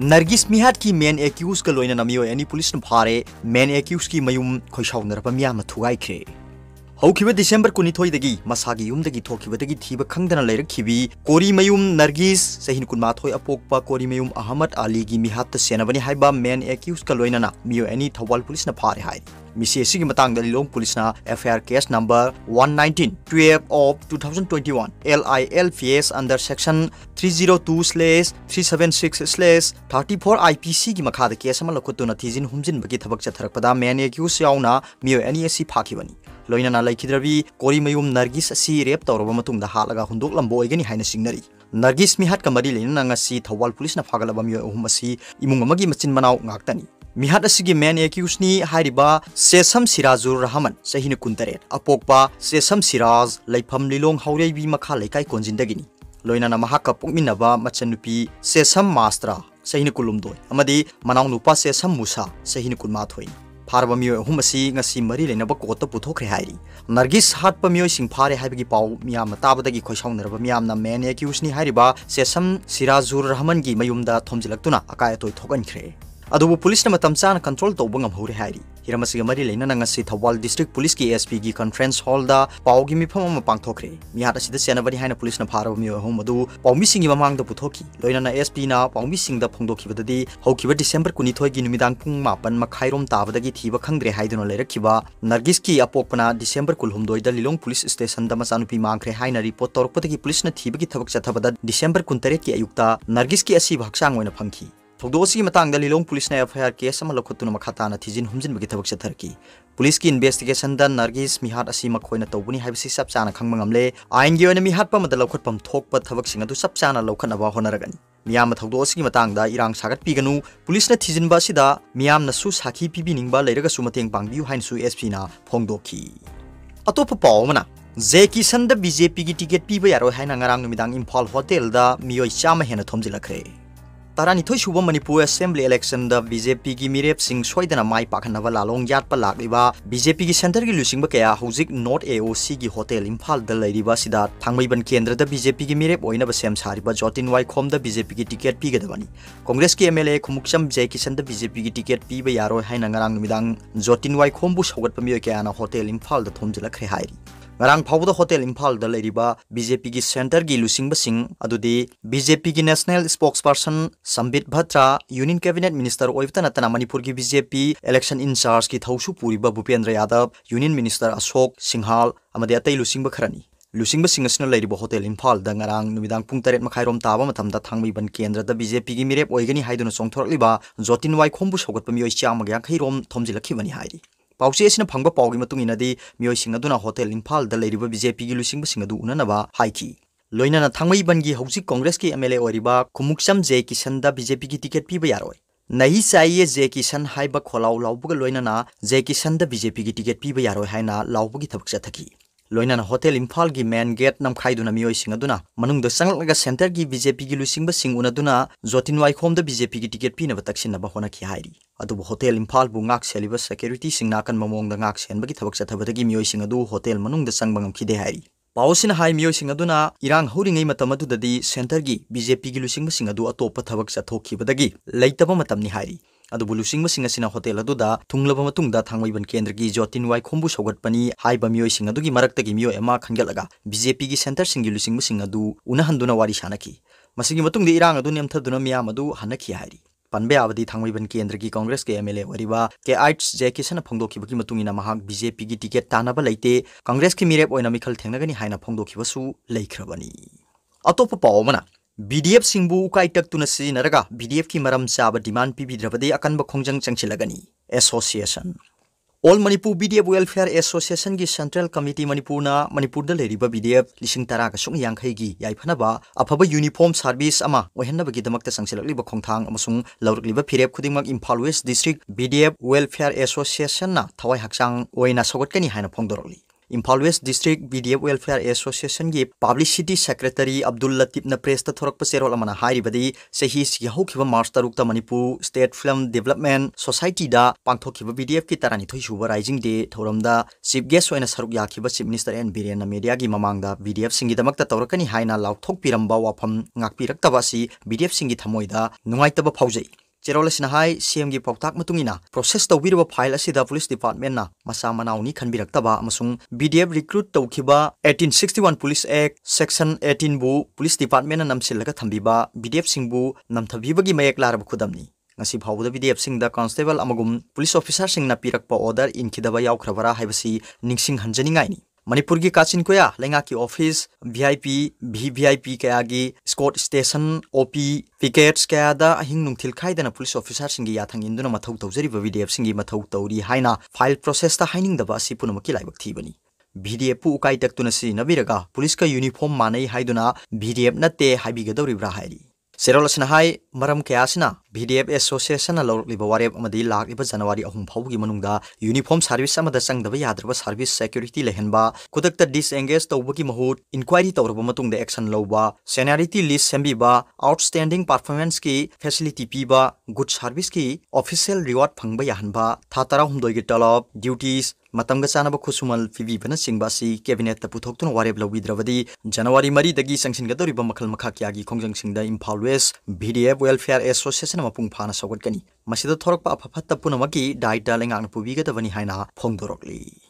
नरगिस मिहाट की main accused का लोइन नमियो एनी पुलिस ने भारे मेन एक्यूज की मयूम खोशाव नरपमिया में थुगाई के हौखिब दिसंबर कुनिथोईदगी मसागी युमदगी थोखिबदगी थीब खंगदना लैरखिबी कोरीमयुम नरगिस सहिन कुनमाथोई अहमद अली गी मिहात सेनाबनी है मेन एक्यूज का लोइनाना मो एनी थवाल पुलिस न फारे हाय मिसी एसी की मतंग लिलोंग पुलिस ना FIR case number 119 12 of 2021 LILPS under section four I P C की मखाद केस अमा थीजिन हुमजिन बगी थबक मेन एक्यूज यौना मो एनी फाखीबनी ꯂꯣꯏꯅꯅ ꯂꯩꯈꯤꯗ꯭ꯔꯕꯤ ꯀꯣꯔꯤꯃꯌꯨꯝ ꯅꯔꯒꯤꯁ ꯑꯁꯤ ꯔꯦꯞ ꯇꯧꯔꯕ ꯃꯇꯨꯡꯗ ꯍꯥꯠꯂꯒ ꯍꯨꯟꯗꯣꯛꯂꯝꯕ ꯑꯣꯏꯒꯅꯤ ꯍꯥꯏꯅ ꯆꯤꯡꯅꯔꯤ ꯅꯔꯒꯤꯁ ꯃꯤꯍꯥꯠꯀ ꯃꯔꯤ ꯂꯩꯅꯅ ꯉꯁꯤ ꯊꯧꯕꯥꯜ ꯄꯨꯂꯤꯁꯅ ꯐꯥꯒꯠꯂꯕ ꯃꯤꯑꯣꯏ ꯑꯍꯨꯝ ꯑꯁꯤ ꯏꯃꯨꯡ ꯑꯃꯒꯤ ꯃꯆꯤꯟ ꯃꯅꯥꯎ ꯉꯥꯛꯇꯅꯤ ꯃꯤꯍꯥꯠ ꯑꯁꯤꯒꯤ ꯃꯦꯟ ꯑꯦꯀ꯭ꯌꯨꯁꯅꯤ ꯍꯥꯏꯔꯤꯕ ꯁꯦꯁꯝ ꯁꯤꯔꯥꯖꯨꯔ ꯔꯍꯃꯟ ꯆꯍꯤꯅ ꯀꯨꯟꯇꯔꯦꯠ ꯑꯄꯣꯛꯄ ꯁꯦꯁꯝ ꯁꯤꯔꯥꯖ ꯂꯩꯐꯝ ꯂꯤꯂꯣꯡ ꯍꯧꯔꯩꯕꯤ ꯃꯈꯥ ꯂꯩꯀꯥꯏ ꯀꯣꯟꯖꯤꯟꯗꯒꯤꯅꯤ ꯂꯣꯏꯅꯅ ꯃꯍꯥꯛꯀ ꯄꯣꯛꯃꯤꯟꯅꯕ ꯃꯆꯟꯅꯨꯄꯤ ꯁꯦꯁꯝ ꯃꯥꯁꯇ꯭ꯔꯥ ꯆꯍꯤꯅ ꯀꯨꯟꯍꯨꯝꯗꯣꯏ ꯑꯃꯗꯤ ꯃꯅꯥꯎꯅꯨꯄꯥ ꯁꯦꯁꯝ ꯃꯨꯁꯥ ꯆꯍꯤꯅ ꯀꯨꯟꯃꯥꯊꯣꯏꯅꯤ ꯐꯥꯔꯕ ꯃꯤꯑꯣꯏ ꯑꯍꯨꯝ ꯑꯁꯤ ꯉꯁꯤ ꯃꯔꯤ ꯂꯩꯅꯕ ꯀꯣꯔꯠꯇ ꯄꯨꯊꯣꯛꯈ꯭ꯔꯦ ꯍꯥꯏꯔꯤ ꯅꯔꯒꯤꯁ ꯍꯥꯠꯄ ꯃꯤꯑꯣꯏꯁꯤꯡ ꯐꯥꯔꯦ ꯍꯥꯏꯕꯒꯤ ꯄꯥꯎ ꯃꯤꯌꯥꯝꯅ ꯇꯥꯕꯗꯒꯤ ꯈꯣꯏꯁꯥꯎꯅꯔꯕ ꯃꯤꯌꯥꯝꯅ ꯃꯦꯟ ꯑꯦꯀ꯭ꯌꯨꯁꯅꯤ ꯍꯥꯏꯔꯤꯕ ꯁꯦꯁꯝ ꯁꯤꯔꯥꯖꯨꯔ ꯔꯍꯃꯟꯒꯤ ꯃꯌꯨꯝꯗ ꯊꯣꯝꯖꯤꯜꯂꯛꯇꯨꯅ ꯑꯀꯥꯏ ꯑꯇꯣꯏ ꯊꯣꯛꯍꯟꯈ꯭ꯔꯦ अदबु पुलिस ने मतम चान कंट्रोल तब तो गमहौरे हारी ꯍꯤꯔꯝ ꯑꯁꯤꯒ ꯃꯔꯤ ꯂꯩꯅꯅ ꯉꯁꯤ ꯊꯧꯕꯥꯜ ꯗꯤꯁꯇ꯭ꯔꯤꯛ ꯄꯨꯂꯤꯁꯀꯤ ꯑꯦꯁꯄꯤꯒꯤ ꯀꯟꯐꯔꯦꯟꯁ ꯍꯣꯜꯗ ꯄꯥꯎꯒꯤ ꯃꯤꯐꯝ ꯑꯃ ꯄꯥꯡꯊꯣꯛꯈ꯭ꯔꯦ ꯃꯤꯍꯥꯠ ꯑꯁꯤꯗ ꯆꯦꯟꯅꯕꯅꯤ ꯍꯥꯏꯅ ꯄꯨꯂꯤꯁꯅ ꯐꯥꯔꯕ ꯃꯤꯑꯣꯏ ꯑꯍꯨꯝ ꯑꯗꯨ ꯄꯥꯎꯃꯤꯁꯤꯡꯒꯤ ꯃꯃꯥꯡꯗ ꯄꯨꯊꯣꯛꯈꯤ ꯂꯣꯏꯅꯅ ꯑꯦꯁꯄꯤꯅ ꯄꯥꯎꯃꯤꯁꯤꯡꯗ ꯐꯣꯡꯗꯣꯛꯈꯤꯕꯗꯗꯤ ꯍꯧꯈꯤꯕ ꯗꯤꯁꯦꯝꯕꯔ ꯀꯨꯟꯅꯤꯊꯣꯏꯒꯤ ꯅꯨꯃꯤꯗꯥꯡ ꯄꯨꯡ ꯃꯥꯄꯟ ꯃꯈꯥꯏꯔꯣꯝ ꯇꯥꯕꯗꯒꯤ ꯊꯤꯕ ꯈꯪꯗ꯭ꯔꯦ ꯍꯥꯏꯗꯨꯅ ꯂꯩꯔꯛꯈꯤꯕ ꯅꯔꯒꯤꯁꯀꯤ ꯑꯄꯣꯛꯄꯅ ꯗꯤꯁꯦꯝꯕꯔ ꯀꯨꯜꯍꯨꯝꯗꯣꯏꯗ ꯂꯤꯂꯣꯡ ꯄꯨꯂꯤꯁ ꯁ꯭ꯇꯦꯁꯟꯗ ꯃꯆꯥꯅꯨꯄꯤ ꯃꯥꯡꯈ꯭ꯔꯦ ꯍꯥꯏꯅ ꯔꯤꯄꯣꯔꯠ ꯇꯧꯔꯛꯄꯗꯒꯤ ꯄꯨꯂꯤꯁꯅ ꯊꯤꯕꯒꯤ ꯊꯕꯛ ꯆꯠꯊꯕꯗ ꯗꯤꯁꯦꯝꯕꯔ ꯀꯨꯟꯇꯔꯦꯠꯀꯤ ꯑꯌꯨꯛꯇ ꯅꯔꯒꯤꯁꯀꯤ ꯑꯁꯤꯕ ꯍꯛꯆꯥꯡ ꯑꯣꯏꯅ ꯐꯪꯈꯤ थोदों पुलिस ने एफ आई आर केस लखत्न मखा तीजन हूं थक चतर की पुलिस की इनवेस्टिगेसन नर्गीस मिहार तौबी चप चा खब ममले आईन की ओर मिहाम थक चप चा लौट हों मियाम थौदों इरा सागत पीगनु पुलिस ने थीजन मियामु साखी पीबीब लेरगू मैं पाबी है एस पी ने अतोप पावना जे किसन बीजेपी की टिकेट पीब है इम्फा होटेल मई चाम हेन थोजिले तरानीथ सूब मनपुर एसेंब्ली इलेक्शन बीजेपी की मेरे सोदना माई पाखना लालों यादप लाब बीजेपी की सेंटर की लुसंब क्या हजिक नोट ए ओ सी की होटे इम्फाद थाबन केंद्र बीजेपी की मेरे होने सेम सारी जोटिन वाईखोम बीजेपी की टिकेट पीगदी कॉग्रेस के M L A Khumukcham J Kishan BJP की टिकेट पीब यारो है जोटिन वाईखोम सौगत मो क्या होटे इम्फाद थोजल्खे ꯉꯔꯥꯡ ꯐꯥꯎꯕꯗ ꯍꯣꯇꯦꯜ ꯏꯝꯐꯥꯜꯗ ꯂꯩꯔꯤꯕ ꯕꯤꯖꯦꯄꯤꯒꯤ ꯁꯦꯟꯇꯔꯒꯤ ꯂꯨꯆꯤꯡꯕꯁꯤꯡ ꯑꯗꯨꯗꯤ ꯕꯤꯖꯦꯄꯤꯒꯤ national spokesperson Sambit Patra union cabinet minister ꯑꯣꯏꯕꯇ ꯅꯠꯇꯅ ꯃꯅꯤꯄꯨꯔꯒꯤ ꯕꯤꯖꯦꯄꯤ ꯏꯂꯦꯛꯁꯟ ꯏꯟꯆꯥꯔꯖꯒꯤ ꯊꯧꯁꯨ ꯄꯨꯔꯤꯕ ꯚꯨꯄꯦꯟꯗ꯭ꯔ ꯌꯥꯗꯕ ꯌꯨꯅꯤꯌꯟ ꯃꯤꯅꯤꯁꯇꯔ ꯑꯁꯣꯛ ꯁꯤꯡꯍꯥꯜ ꯑꯃꯗꯤ ꯑꯇꯩ ꯂꯨꯆꯤꯡꯕ ꯈꯔꯅꯤ ꯂꯨꯆꯤꯡꯕꯁꯤꯡ ꯑꯁꯤꯅ ꯂꯩꯔꯤꯕ ꯍꯣꯇꯦꯜ ꯏꯝꯐꯥꯜꯗ ꯉꯔꯥꯡ ꯅꯨꯃꯤꯗꯥꯡ ꯄꯨꯡ ꯇꯔꯦꯠ ꯃꯈꯥꯏꯔꯣꯝ ꯇꯥꯕ ꯃꯇꯝꯗ ꯊꯥꯡꯃꯩꯕꯟ ꯀꯦꯟꯗ꯭ꯔꯗ ꯕꯤꯖꯦꯄꯤꯒꯤ ꯃꯤꯔꯦꯞ ꯑꯣꯏꯒꯅꯤ ꯍꯥꯏꯗꯨꯅ ꯆꯣꯡꯊꯣꯔꯛꯂꯤꯕ ꯖꯣꯇꯤꯟ ꯋꯥꯏꯈꯣꯝꯕꯨ ꯁꯧꯒꯠꯄ ꯃꯤꯑꯣꯏ ꯆꯥꯝꯃꯒ ꯌꯥꯡꯈꯩꯔꯣꯝ ꯊꯣꯝꯖꯤꯜꯂꯛꯈꯤꯕꯅꯤ ꯍꯥꯏꯔꯤ ꯄꯥꯎꯆꯦ ꯑꯁꯤꯅ ꯐꯪꯕ ꯄꯥꯎꯒꯤ ꯃꯇꯨꯡ ꯏꯟꯅꯗꯤ ꯃꯤꯑꯣꯏꯁꯤꯡ ꯑꯗꯨꯅ ꯍꯣꯇꯦꯜ ꯏꯝꯐꯥꯜꯗ ꯂꯩꯔꯤꯕ ꯕꯤꯖꯦꯄꯤꯒꯤ ꯂꯨꯆꯤꯡꯕꯁꯤꯡ ꯑꯗꯨ ꯎꯅꯅꯕ ꯍꯥꯏꯈꯤ ꯂꯣꯏꯅꯅ ꯊꯥꯡꯃꯩꯕꯟꯒꯤ ꯍꯧꯖꯤꯛ ꯀꯣꯡꯒ꯭ꯔꯦꯁꯀꯤ ꯑꯦꯝ ꯑꯦꯜ ꯑꯦ ꯑꯣꯏꯔꯤꯕ ꯈꯨꯃꯨꯛꯁꯝ ꯖꯦ ꯀꯤꯁꯟꯗ ꯕꯤꯖꯦꯄꯤꯒꯤ ꯇꯤꯀꯦꯠ ꯄꯤꯕ ꯌꯥꯔꯣꯏ नहीं चाहिए जे किशन हाइब खोलाउ लाउबग लोइनना जे किशन द बीजेपी की टिकट पीब यारो है ना लाउबगी थबक चथकी loinana hotel imphal gi main gate nam khai duna mioi singa duna manung da sanglaga center gi bjp gi lusingba sing una duna jotin wai khom da bjp gi ticket pina ba taksin na ba hona khi hairi अदुब hotel Imphal बु ngak seliba security sing nakan mamong da ngak sen bagi thabak sa thabada gi mioi sing adu hotel manung da sangbangam khide hairi पाउसिन हाई मियोसिंग अदुना इरांग हौरिङै मतम अदुददि सेंटर गी बीजेपी गी लुसिंग मसिंग अदु अतोप थबक चथोखिबदगी लैतब मतमनि हाई अब लुसिंग होटल थूंगबन केंद्र की ज्योति वाई खोबू सौगटनी मरते की मो बीजेपी की सेंटर की लुसिंग उन्हें वारी सासी इरांग नेमथदना मैम हनखी पनबे थाबन केंद्र की कांग्रेस के एम एल एव के आई जे किसन फोंदी बीजेपी की टिकेट तानब लेते कांग्रेस की मेरेब मिखल थेगनी फोंदीब्रबनी अतोप पाओमना बीडीएफ सिंह ꯎꯀꯥꯏ ꯇꯛꯇꯨꯅ ꯁꯤꯖꯤꯟꯅꯔꯒ BDF ꯀꯤ ꯃꯔꯝ ꯆꯥꯕ ꯗꯤꯃꯥꯟ ꯄꯤꯕꯤꯗ꯭ꯔꯕꯗꯤ ꯑꯀꯟꯕ ꯈꯣꯡꯖꯪ ꯆꯪꯁꯤꯜꯂꯒꯅꯤ association all Manipur BDF welfare association की सेंट्रल कमिटी मणिपुर मणिपुर लेरीब बीडीएफ लिसिंग तरह सूंग यांखी याफनब अफब यूनिफॉर्म सर्विस ओहनबगीदमक चंसिलब खोंथांग लौरब फिरेब खुदिमक Imphal west district BDF welfare association थवाई हक ओइना सौगटकनी हाइना Imphal west district B D F welfare ꯑꯦꯁꯣꯁꯤꯌꯦꯁꯟꯒꯤ ꯄꯕ꯭ꯂꯤꯁꯤꯇꯤ ꯁꯦꯀ꯭ꯔꯦꯇꯔꯤ ꯑꯕꯗꯨꯜ ꯂꯇꯤꯞꯅ ꯄ꯭ꯔꯦꯁꯇ ꯊꯣꯔꯛꯄ ꯆꯦꯔꯣꯜ ꯑꯃꯅ ꯍꯥꯏꯔꯤꯕꯗꯤ ꯆꯍꯤꯁꯤ ꯍꯧꯈꯤꯕ ꯃꯥꯔꯆ ꯇꯔꯨꯛꯇ ꯃꯅꯤꯄꯨꯔ ꯁ꯭ꯇꯦꯠ ꯐꯤꯂꯝ ꯗꯦꯕꯂꯞꯃꯦꯟ ꯁꯣꯁꯥꯏꯇꯤꯗ ꯄꯥꯡꯊꯣꯛꯈꯤꯕ ꯕꯤ ꯗꯤ ꯑꯦꯐꯀꯤ ꯇꯔꯥꯅꯤꯊꯣꯏ ꯁꯨꯕ ꯔꯥꯏꯖꯤꯡ ꯗꯦ ꯊꯧꯔꯝꯗ ꯆꯤꯞ ꯒꯦꯁ ꯑꯣꯏꯅ ꯁꯔꯨꯛ ꯌꯥꯈꯤꯕ ꯆꯤꯞ ꯃꯤꯅꯤꯁꯇꯔ ꯑꯦꯟ ꯕꯤꯔꯦꯟꯅ ꯃꯦꯗꯤꯌꯥꯒꯤ ꯃꯃꯥꯡꯗ ꯕꯤ ꯗꯤ ꯑꯦꯐꯁꯤꯡꯒꯤꯗꯃꯛꯇ ꯇꯧꯔꯛꯀꯅꯤ ꯍꯥꯏꯅ ꯂꯥꯎꯊꯣꯛꯄꯤꯔꯝꯕ ꯋꯥꯐꯝ ꯉꯥꯛꯄꯤꯔꯛꯇꯕ ꯑꯁꯤ ꯕꯤ ꯗꯤ ꯑꯦꯐꯁꯤꯡꯒꯤ ꯊꯃꯣꯏꯗ ꯅꯨꯡꯉꯥꯏꯇꯕ ꯐꯥꯎꯖꯩ ꯆꯦꯔꯣꯜ ꯑꯁꯤꯅ ꯍꯥꯏ ꯁꯤꯑꯦꯝꯒꯤ ꯄꯥꯎꯇꯥꯛ ꯃꯇꯨꯡ ꯏꯟꯅ ꯄ꯭ꯔꯣꯁꯦꯁ ꯇꯧꯕꯤꯔꯕ ꯐꯥꯏꯜ ꯑꯁꯤꯗ ꯄꯨꯂꯤꯁ ꯗꯤꯄꯥꯔꯠꯃꯦꯟꯅ ꯃꯁꯥ ꯃꯅꯥꯎꯅꯤ ꯈꯟꯕꯤꯔꯛꯇꯕ ꯑꯃꯁꯨꯡ ꯕꯤ ꯗꯤ ꯑꯦꯐ ꯔꯤꯀ꯭ꯔꯨꯠ ꯇꯧꯈꯤꯕ eighteen sixty one police act section ꯑꯩꯠꯇꯤꯟꯕꯨ ꯄꯨꯂꯤꯁ ꯗꯤꯄꯥꯔꯠꯃꯦꯟꯅ ꯅꯝꯁꯤꯜꯂꯒ ꯊꯝꯕꯤꯕ ꯕꯤ ꯗꯤ ꯑꯦꯐꯁꯤꯡꯕꯨ ꯅꯝꯊꯕꯤꯕꯒꯤ ꯃꯌꯦꯛ ꯂꯥꯔꯕ ꯈꯨꯗꯝꯅꯤ ngasi phawda bdf sing da constable amagum police officer sing na pirak pa order in khidaba yaw khrawara haibasi ningsing hanjani ngai ni Manipur की काचिन कोया लेंगा की office VIP VVIP क्या की स्कोट स्टेशन ओपी पिकेट्स क्या आदा अहिंग नुंथिल खाइदना पुलिस ऑफिसर सिंगी याथंग इंदुना मथौ तौजरी वीडीएफ सिंगी मथौ तौरी हाइना फाइल प्रोसेस ता हाइनिंग दबा सि पुनमकी लाइबक थीबनी वीडीएफ पु उकाई तक तुनसी नबिरगा पुलिस का यूनिफॉर्म मानै हाइदुना वीडीएफ नते हाइबिगदौरिब्रा हाइरी सेरोल सनहाय मरम कयासना VDF Association लौरलिब वारेब अमदी जनवरी अहम फाउगी मनुंगदा यूनिफॉर्म सर्विस अमदा संगदब यादरब सर्विस सिक्योरिटी लेहनबा कुदक्त डिसएंगेज तौबगी महूद इंक्वायरी तौरब मतुंग एक्शन लौबा सेनियरिटी लिस्ट सेमबीबा आउटस्टैंडिंग परफॉर्मेंस की फैसिलिटी पीब गुड सर्विस की ऑफिशियल रिवॉर्ड फंगबा याहनबा थातारा हुमदोगी तलब ड्यूटीज मतमग चाब खुसुमल फीबनचिंबी कैबिनेट पुथों वारेब लौदरबी जनवरी मरीदी संगसीगदरीब मखल मखा क्या की खोजों इम्फा वेस्ट भी डी एफ वेलफेयर एसोसीएसन मपूं फाना सौगनी मसीद थोरप अफफत पुनम की डाइट लेंगा पुबीगदबनी फोंदोरली